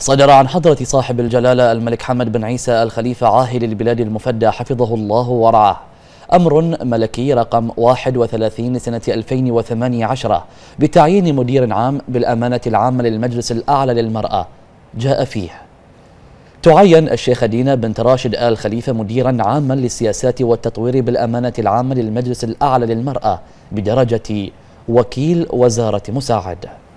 صدر عن حضرة صاحب الجلالة الملك حمد بن عيسى الخليفة عاهل البلاد المفدى حفظه الله ورعاه أمر ملكي رقم 31 سنة 2018 بتعيين مدير عام بالأمانة العامة للمجلس الأعلى للمرأة جاء فيه تعين الشيخة دينا بنت راشد آل خليفة مديرا عاما للسياسات والتطوير بالأمانة العامة للمجلس الأعلى للمرأة بدرجة وكيل وزارة مساعد